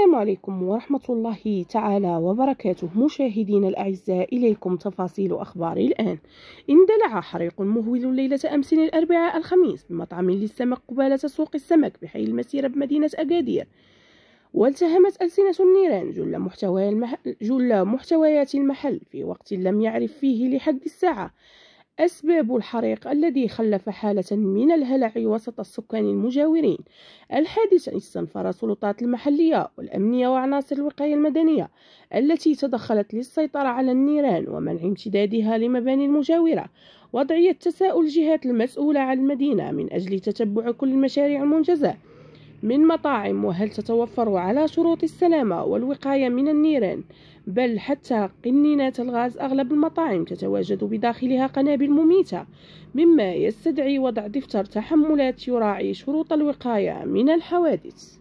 السلام عليكم ورحمة الله تعالى وبركاته مشاهدين الأعزاء إليكم تفاصيل أخبار الآن اندلع حريق مهول ليلة أمس الأربعاء الخميس بمطعم للسمك قبالة سوق السمك بحي المسيرة بمدينة أكادير والتهمت ألسنة النيران جل, محتوى المحل جل محتويات المحل في وقت لم يعرف فيه لحد الساعة أسباب الحريق الذي خلف حالة من الهلع وسط السكان المجاورين الحادثة استنفر سلطات المحلية والأمنية وعناصر الوقاية المدنية التي تدخلت للسيطرة على النيران ومنع امتدادها لمباني المجاورة وضعية تساؤل الجهات المسؤولة عن المدينة من أجل تتبع كل المشاريع المنجزة من مطاعم وهل تتوفر على شروط السلامة والوقاية من النيران بل حتى قنينات الغاز أغلب المطاعم تتواجد بداخلها قنابل مميتة مما يستدعي وضع دفتر تحملات يراعي شروط الوقاية من الحوادث